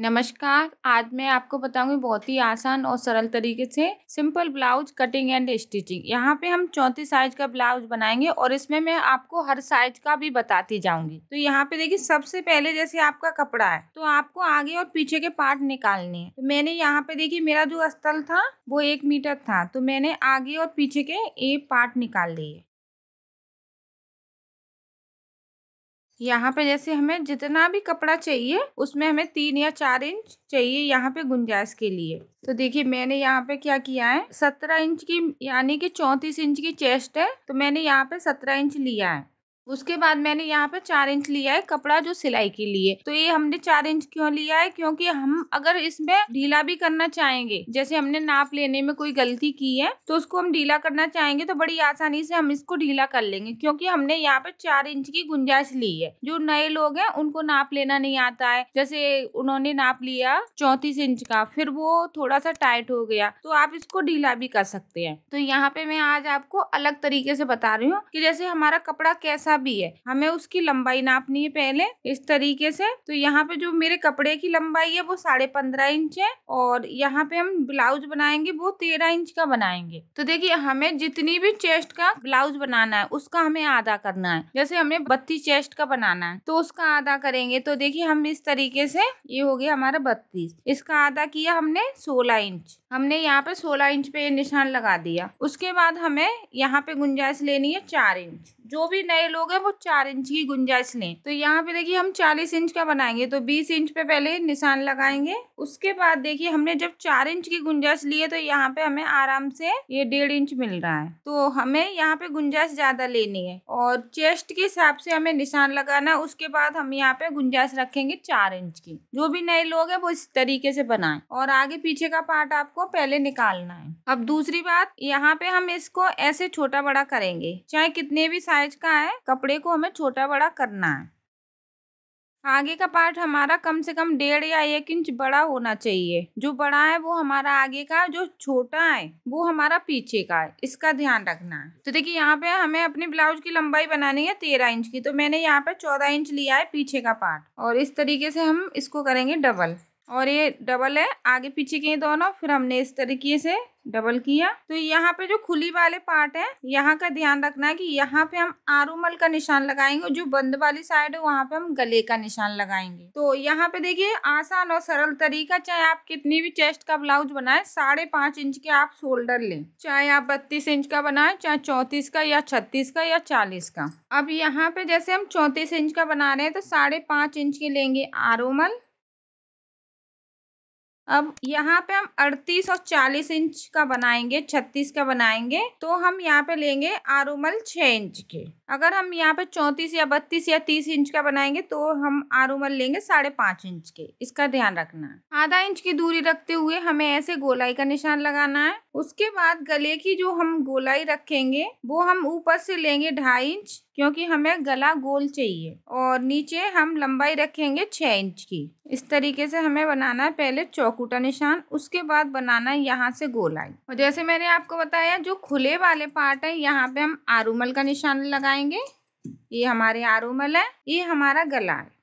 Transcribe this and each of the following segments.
नमस्कार आज मैं आपको बताऊंगी बहुत ही आसान और सरल तरीके से simple blouse cutting and stitching यहाँ पे हम चौंतीस साइज का ब्लाउज बनाएंगे और इसमें मैं आपको हर साइज का भी बताती जाऊंगी तो यहाँ पे देखिए सबसे पहले जैसे आपका कपड़ा है तो आपको आगे और पीछे के पार्ट निकालने हैं तो मैंने यहाँ पे देखी मेरा जो स्थल था वो एक मीटर था तो मैंने आगे और पीछे के ए पार्ट निकाल लिए यहाँ पे जैसे हमें जितना भी कपड़ा चाहिए उसमें हमें तीन या चार इंच चाहिए यहाँ पे गुंजाइश के लिए तो देखिए मैंने यहाँ पे क्या किया है सत्रह इंच की यानी कि चौंतीस इंच की चेस्ट है तो मैंने यहाँ पे सत्रह इंच लिया है उसके बाद मैंने यहाँ पे चार इंच लिया है कपड़ा जो सिलाई के लिए तो ये हमने चार इंच क्यों लिया है क्योंकि हम अगर इसमें ढीला भी करना चाहेंगे जैसे हमने नाप लेने में कोई गलती की है तो उसको हम ढीला करना चाहेंगे तो बड़ी आसानी से हम इसको ढीला कर लेंगे क्योंकि हमने यहाँ पे चार इंच की गुंजाइश ली है जो नए लोग हैं उनको नाप लेना नहीं आता है जैसे उन्होंने नाप लिया चौंतीस इंच का फिर वो थोड़ा सा टाइट हो गया तो आप इसको ढीला भी कर सकते हैं तो यहाँ पे मैं आज आपको अलग तरीके से बता रही हूँ कि जैसे हमारा कपड़ा कैसा भी है हमें उसकी लंबाई नापनी है पहले इस तरीके से तो यहाँ पे जो मेरे कपड़े की लंबाई है वो साढ़े पंद्रह इंच है और यहाँ पे हम ब्लाउज बनाएंगे वो तेरह इंच का बनाएंगे तो देखिए हमें जितनी भी चेस्ट का ब्लाउज बनाना है उसका हमें आधा करना है जैसे हमें बत्तीस चेस्ट का बनाना है तो उसका आधा करेंगे तो देखिए हम इस तरीके से ये हो गया हमारा बत्तीस इसका आधा किया हमने सोलह इंच हमने यहाँ पे सोलह इंच पे निशान लगा दिया उसके बाद हमें यहाँ पे गुंजाइश लेनी है चार इंच जो भी नए लोग हैं वो चार इंच की गुंजाइश लें तो यहाँ पे देखिए हम चालीस इंच का बनाएंगे तो बीस इंच पे पहले निशान लगाएंगे उसके बाद देखिए हमने जब चार इंच की गुंजाइश ली है तो यहाँ पे हमें आराम से ये डेढ़ इंच मिल रहा है तो हमें यहाँ पे गुंजाइश ज्यादा लेनी है और चेस्ट के हिसाब से हमें निशान लगाना है उसके बाद हम यहाँ पे गुंजाइश रखेंगे चार इंच की जो भी नए लोग है वो इस तरीके से बनाए और आगे पीछे का पार्ट आपको को पहले निकालना है अब दूसरी बात यहाँ पे हम इसको ऐसे छोटा बड़ा करेंगे चाहे कितने भी साइज का है कपड़े को हमें छोटा बड़ा करना है आगे का पार्ट हमारा कम से कम डेढ़ या एक इंच बड़ा होना चाहिए जो बड़ा है वो हमारा आगे का जो छोटा है वो हमारा पीछे का है इसका ध्यान रखना है तो देखिए यहाँ पे हमें अपने ब्लाउज की लंबाई बनानी है तेरह इंच की तो मैंने यहाँ पे चौदह इंच लिया है पीछे का पार्ट और इस तरीके से हम इसको करेंगे डबल और ये डबल है आगे पीछे के दोनों फिर हमने इस तरीके से डबल किया तो यहाँ पे जो खुली वाले पार्ट है यहाँ का ध्यान रखना है कि यहाँ पे हम आरूमल का निशान लगाएंगे और जो बंद वाली साइड है वहाँ पे हम गले का निशान लगाएंगे तो यहाँ पे देखिए आसान और सरल तरीका चाहे आप कितनी भी चेस्ट का ब्लाउज बनाए साढ़े पाँच इंच के आप शोल्डर लें चाहे आप बत्तीस इंच का बनाए चाहे चौंतीस का या छत्तीस का या चालीस का अब यहाँ पे जैसे हम चौंतीस इंच का बना रहे हैं तो साढ़े इंच के लेंगे आरूमल अब यहाँ पे हम 38 और 40 इंच का बनाएंगे 36 का बनाएंगे तो हम यहाँ पे लेंगे आरूमल 6 इंच के अगर हम यहाँ पे चौंतीस या बत्तीस या तीस इंच का बनाएंगे तो हम आर उमल लेंगे साढ़े पाँच इंच के इसका ध्यान रखना है आधा इंच की दूरी रखते हुए हमें ऐसे गोलाई का निशान लगाना है उसके बाद गले की जो हम गोलाई रखेंगे वो हम ऊपर से लेंगे ढाई इंच क्योंकि हमें गला गोल चाहिए और नीचे हम लंबाई रखेंगे छः इंच की इस तरीके से हमें बनाना है पहले चौकूटा निशान उसके बाद बनाना है यहाँ से गोलाई और जैसे मैंने आपको बताया जो खुले वाले पार्ट है यहाँ पे हम आरूमल का निशान लगाएंगे लगाएंगे ये हमारे आरूमल है ये हमारा गला है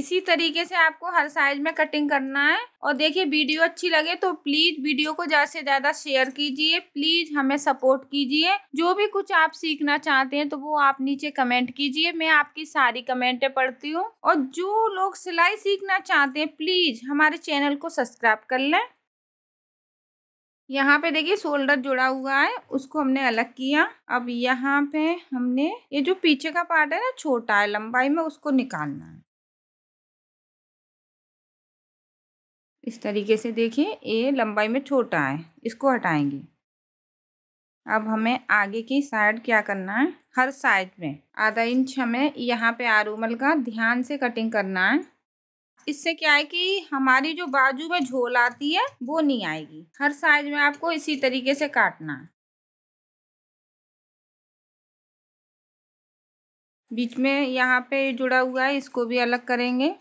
इसी तरीके से आपको हर साइज में कटिंग करना है और देखिए वीडियो अच्छी लगे तो प्लीज़ वीडियो को ज़्यादा से ज़्यादा शेयर कीजिए प्लीज़ हमें सपोर्ट कीजिए जो भी कुछ आप सीखना चाहते हैं तो वो आप नीचे कमेंट कीजिए मैं आपकी सारी कमेंटें पढ़ती हूँ और जो लोग सिलाई सीखना चाहते हैं प्लीज़ हमारे चैनल को सब्सक्राइब कर लें यहाँ पे देखिए शोल्डर जुड़ा हुआ है उसको हमने अलग किया अब यहाँ पे हमने ये जो पीछे का पार्ट है ना छोटा है लंबाई में उसको निकालना है इस तरीके से देखिए ये लंबाई में छोटा है इसको हटाएंगे अब हमें आगे की साइड क्या करना है हर साइड में आधा इंच हमें यहाँ पे आरूमल का ध्यान से कटिंग करना है इससे क्या है कि हमारी जो बाजू में झोल आती है वो नहीं आएगी हर साइज में आपको इसी तरीके से काटना है बीच में यहाँ पे जुड़ा हुआ है इसको भी अलग करेंगे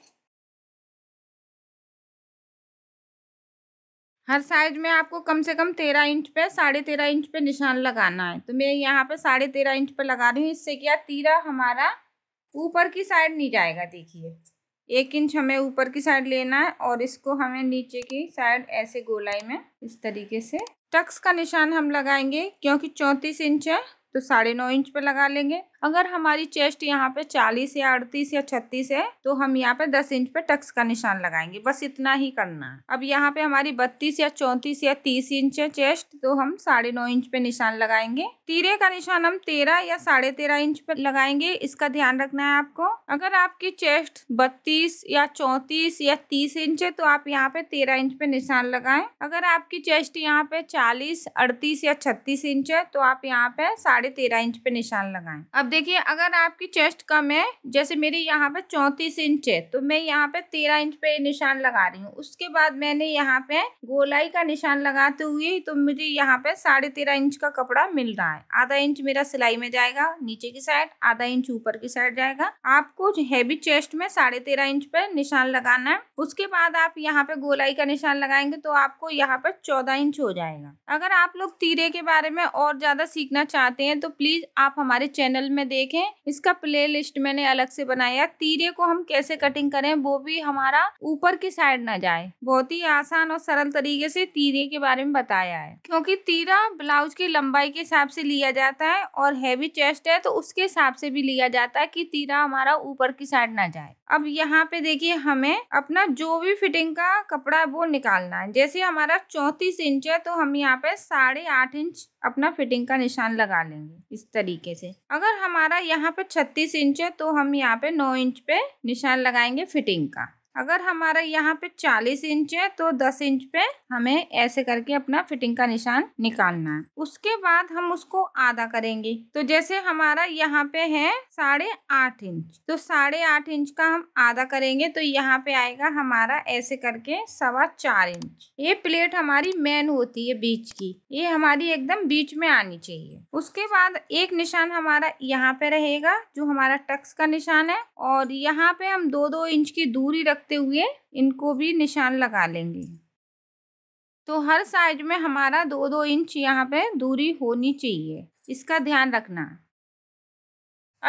हर साइज में आपको कम से कम तेरह इंच पे साढ़े तेरह इंच पे निशान लगाना है तो मैं यहाँ पे साढ़े तेरह इंच पे लगा रही हूँ इससे क्या तीरा हमारा ऊपर की साइड नहीं जाएगा देखिए एक इंच हमें ऊपर की साइड लेना है और इसको हमें नीचे की साइड ऐसे गोलाई में इस तरीके से टक्स का निशान हम लगाएंगे क्योंकि चौंतीस इंच है तो साढ़े नौ इंच पे लगा लेंगे अगर हमारी चेस्ट यहाँ पे चालीस या अड़तीस या छत्तीस है तो हम यहाँ पे दस इंच पे टक्स का निशान लगाएंगे बस इतना ही करना है अब यहाँ पे हमारी बत्तीस या चौंतीस या तीस इंच है चेस्ट तो हम साढ़े नौ इंच पे निशान लगाएंगे तीरे का निशान हम तेरह या साढ़े तेरह इंच पे लगाएंगे इसका ध्यान रखना है आपको अगर आपकी चेस्ट बत्तीस या चौंतीस या तीस इंच है तो आप यहाँ पे तेरह इंच पे निशान लगाए अगर आपकी चेस्ट यहाँ पे चालीस अड़तीस या छत्तीस इंच है तो आप यहाँ पे साढ़े तेरह इंच पे निशान लगाए अब देखिए अगर आपकी चेस्ट कम है जैसे मेरी यहाँ पर चौंतीस इंच है तो मैं यहाँ पे तेरह इंच पे निशान लगा रही हूँ उसके बाद मैंने यहाँ पे गोलाई का निशान लगाते हुए तो मुझे यहाँ पे साढ़े तेरह इंच का कपड़ा मिल रहा है आधा इंच मेरा सिलाई में जाएगा नीचे की साइड आधा इंच ऊपर की साइड जाएगा आपको हैवी चेस्ट में साढ़े तेरह इंच पे निशान लगाना है उसके बाद आप यहाँ पे गोलाई का निशान लगाएंगे तो आपको यहाँ पर चौदह इंच हो जाएगा अगर आप लोग तीरे के बारे में और ज्यादा सीखना चाहते हैं तो प्लीज आप हमारे चैनल में में देखें इसका प्लेलिस्ट मैंने अलग से बनाया तीरे को हम कैसे कटिंग करें वो भी हमारा ऊपर की साइड ना जाए बहुत ही आसान और सरल तरीके से तीरे के बारे में बताया है क्योंकि तीरा ब्लाउज की लंबाई के हिसाब से लिया जाता है और हैवी चेस्ट है तो उसके हिसाब से भी लिया जाता है कि तीरा हमारा ऊपर की साइड ना जाए अब यहाँ पे देखिए हमें अपना जो भी फिटिंग का कपड़ा है वो निकालना है जैसे हमारा चौंतीस इंच है तो हम यहाँ पे साढ़े आठ इंच अपना फिटिंग का निशान लगा लेंगे इस तरीके से अगर हमारा यहाँ पे छत्तीस इंच है तो हम यहाँ पे नौ इंच पे निशान लगाएंगे फिटिंग का अगर हमारा यहाँ पे चालीस इंच है तो दस इंच पे हमें ऐसे करके अपना फिटिंग का निशान निकालना है उसके बाद हम उसको आधा करेंगे तो जैसे हमारा यहाँ पे है साढ़े आठ इंच तो साढ़े आठ इंच का हम आधा करेंगे तो यहाँ पे आएगा हमारा ऐसे करके सवा चार इंच ये प्लेट हमारी मेन होती है बीच की ये हमारी एकदम बीच में आनी चाहिए उसके बाद एक निशान हमारा यहाँ पे रहेगा जो हमारा टक्स का निशान है और यहाँ पे हम दो दो इंच की दूरी रख रखते हुए इनको भी निशान लगा लेंगे तो हर साइड में हमारा दो दो इंच यहाँ पे दूरी होनी चाहिए इसका ध्यान रखना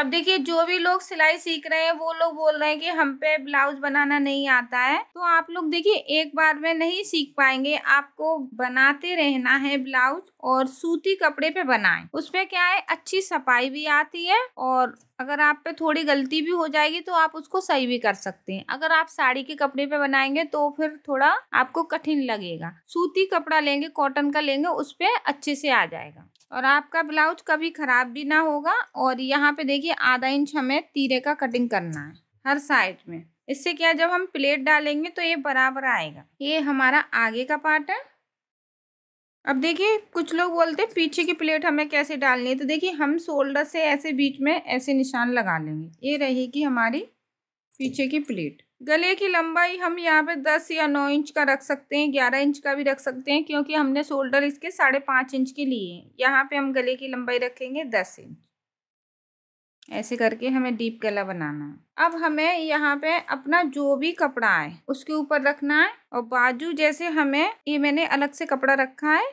अब देखिए जो भी लोग सिलाई सीख रहे हैं वो लोग बोल रहे हैं कि हम पे ब्लाउज बनाना नहीं आता है तो आप लोग देखिए एक बार में नहीं सीख पाएंगे आपको बनाते रहना है ब्लाउज और सूती कपड़े पे बनाएं उसमें क्या है अच्छी सफाई भी आती है और अगर आप पे थोड़ी गलती भी हो जाएगी तो आप उसको सही भी कर सकते हैं अगर आप साड़ी के कपड़े पे बनाएंगे तो फिर थोड़ा आपको कठिन लगेगा सूती कपड़ा लेंगे कॉटन का लेंगे उस पर अच्छे से आ जाएगा और आपका ब्लाउज कभी ख़राब भी ना होगा और यहाँ पे देखिए आधा इंच हमें तीरे का कटिंग करना है हर साइड में इससे क्या जब हम प्लेट डालेंगे तो ये बराबर आएगा ये हमारा आगे का पार्ट है अब देखिए कुछ लोग बोलते हैं पीछे की प्लेट हमें कैसे डालनी है तो देखिए हम शोल्डर से ऐसे बीच में ऐसे निशान लगा लेंगे ये रहेगी हमारी पीछे की प्लेट गले की लंबाई हम यहाँ पे दस या नौ इंच का रख सकते हैं ग्यारह इंच का भी रख सकते हैं क्योंकि हमने शोल्डर इसके साढ़े पाँच इंच के लिए हैं यहाँ पे हम गले की लंबाई रखेंगे दस इंच ऐसे करके हमें डीप गला बनाना है अब हमें यहाँ पे अपना जो भी कपड़ा है उसके ऊपर रखना है और बाजू जैसे हमें ये मैंने अलग से कपड़ा रखा है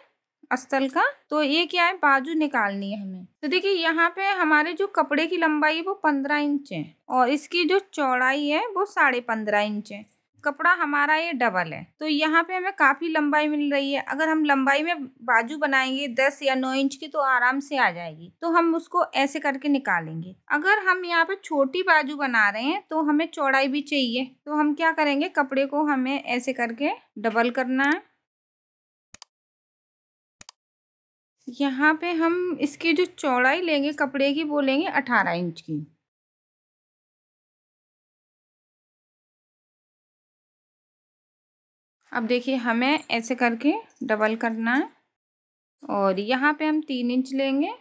अस्तल का तो ये क्या है बाजू निकालनी है हमें तो देखिए यहाँ पे हमारे जो कपड़े की लंबाई है वो पंद्रह इंच है और इसकी जो चौड़ाई है वो साढ़े पंद्रह इंच है कपड़ा हमारा ये डबल है तो यहाँ पे हमें काफ़ी लंबाई मिल रही है अगर हम लंबाई में बाजू बनाएंगे दस या नौ इंच की तो आराम से आ जाएगी तो हम उसको ऐसे करके निकालेंगे अगर हम यहाँ पे छोटी बाजू बना रहे हैं तो हमें चौड़ाई भी चाहिए तो हम क्या करेंगे कपड़े को हमें ऐसे करके डबल करना है यहाँ पे हम इसकी जो चौड़ाई लेंगे कपड़े की वो लेंगे अठारह इंच की अब देखिए हमें ऐसे करके डबल करना है और यहाँ पे हम तीन इंच लेंगे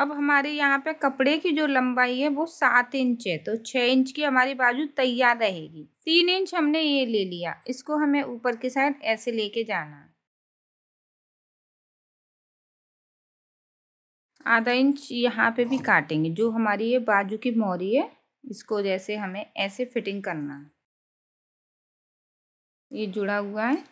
अब हमारे यहाँ पे कपड़े की जो लंबाई है वो सात इंच है तो छः इंच की हमारी बाजू तैयार रहेगी तीन इंच हमने ये ले लिया इसको हमें ऊपर की साइड ऐसे लेके जाना है आधा इंच यहाँ पे भी काटेंगे जो हमारी ये बाजू की मोरी है इसको जैसे हमें ऐसे फिटिंग करना है ये जुड़ा हुआ है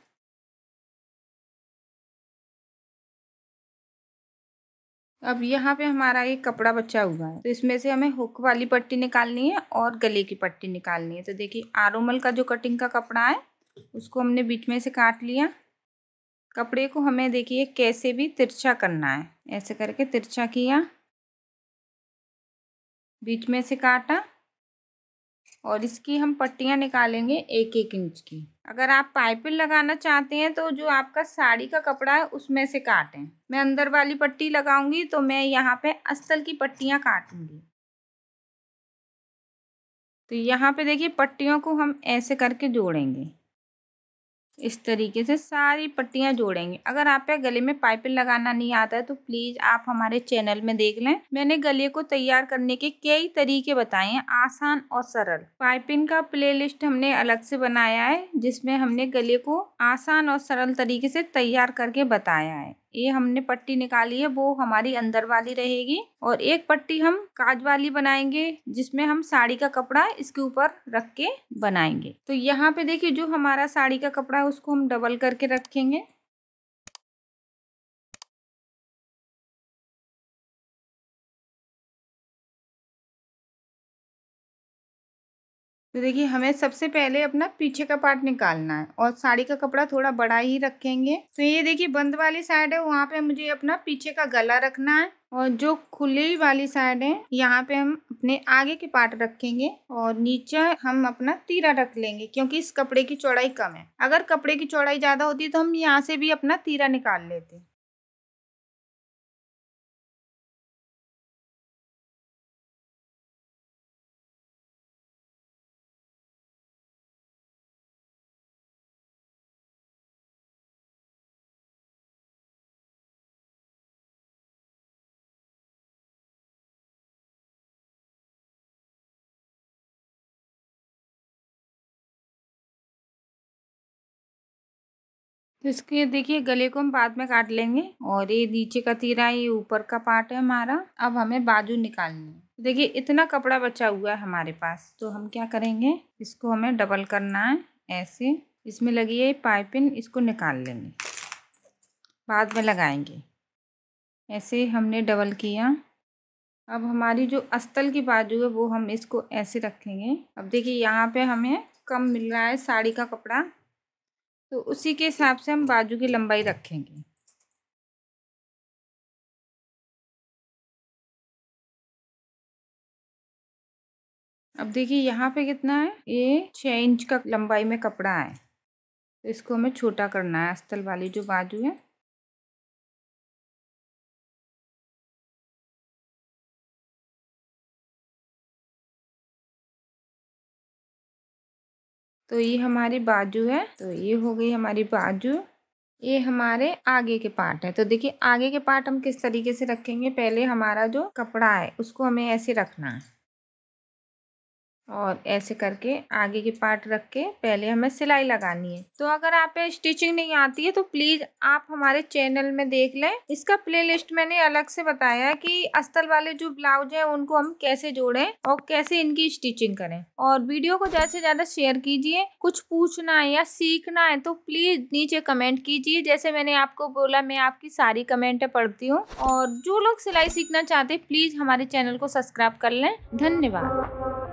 अब यहाँ पे हमारा ये कपड़ा बचा हुआ है तो इसमें से हमें हुक वाली पट्टी निकालनी है और गले की पट्टी निकालनी है तो देखिए आरोमल का जो कटिंग का कपड़ा है उसको हमने बीच में से काट लिया कपड़े को हमें देखिए कैसे भी तिरछा करना है ऐसे करके तिरछा किया बीच में से काटा और इसकी हम पट्टियाँ निकालेंगे एक एक इंच की अगर आप पाइपिंग लगाना चाहते हैं तो जो आपका साड़ी का कपड़ा है उसमें से काटें मैं अंदर वाली पट्टी लगाऊंगी तो मैं यहाँ पे अस्तल की पट्टियाँ काटूंगी तो यहाँ पे देखिए पट्टियों को हम ऐसे करके जोड़ेंगे इस तरीके से सारी पट्टियाँ जोड़ेंगे अगर आप पे गले में पाइपिंग लगाना नहीं आता है तो प्लीज़ आप हमारे चैनल में देख लें मैंने गले को तैयार करने के कई तरीके बताए हैं आसान और सरल पाइपिंग का प्लेलिस्ट हमने अलग से बनाया है जिसमें हमने गले को आसान और सरल तरीके से तैयार करके बताया है ये हमने पट्टी निकाली है वो हमारी अंदर वाली रहेगी और एक पट्टी हम काज वाली बनाएंगे जिसमें हम साड़ी का कपड़ा इसके ऊपर रख के बनाएंगे तो यहाँ पे देखिए जो हमारा साड़ी का कपड़ा है उसको हम डबल करके रखेंगे तो देखिए हमें सबसे पहले अपना पीछे का पार्ट निकालना है और साड़ी का कपड़ा थोड़ा बड़ा ही रखेंगे तो ये देखिए बंद वाली साइड है वहाँ पे मुझे अपना पीछे का गला रखना है और जो खुली वाली साइड है यहाँ पे हम अपने आगे के पार्ट रखेंगे और नीचे हम अपना तीरा रख लेंगे क्योंकि इस कपड़े की चौड़ाई कम है अगर कपड़े की चौड़ाई ज़्यादा होती तो हम यहाँ से भी अपना तीरा निकाल लेते तो इसके देखिए गले को हम बाद में काट लेंगे और ये नीचे का तीरा ये ऊपर का पार्ट है हमारा अब हमें बाजू निकालनी है तो देखिए इतना कपड़ा बचा हुआ है हमारे पास तो हम क्या करेंगे इसको हमें डबल करना है ऐसे इसमें लगी है पाइपिन इसको निकाल लेंगे बाद में लगाएंगे ऐसे हमने डबल किया अब हमारी जो अस्तल की बाजू है वो हम इसको ऐसे रखेंगे अब देखिए यहाँ पे हमें कम मिल रहा है साड़ी का कपड़ा तो उसी के हिसाब से हम बाजू की लंबाई रखेंगे अब देखिए यहाँ पे कितना है ये छः इंच का लंबाई में कपड़ा है तो इसको हमें छोटा करना है अस्तल वाली जो बाजू है तो ये हमारी बाजू है तो ये हो गई हमारी बाजू ये हमारे आगे के पार्ट है तो देखिए आगे के पार्ट हम किस तरीके से रखेंगे पहले हमारा जो कपड़ा है उसको हमें ऐसे रखना है और ऐसे करके आगे के पार्ट रख के पहले हमें सिलाई लगानी है तो अगर आप स्टिचिंग नहीं आती है तो प्लीज़ आप हमारे चैनल में देख लें इसका प्लेलिस्ट मैंने अलग से बताया कि अस्तल वाले जो ब्लाउज हैं उनको हम कैसे जोड़ें और कैसे इनकी स्टिचिंग करें और वीडियो को ज़्यादा से ज़्यादा शेयर कीजिए कुछ पूछना है या सीखना है तो प्लीज़ नीचे कमेंट कीजिए जैसे मैंने आपको बोला मैं आपकी सारी कमेंट पढ़ती हूँ और जो लोग सिलाई सीखना चाहते प्लीज़ हमारे चैनल को सब्सक्राइब कर लें धन्यवाद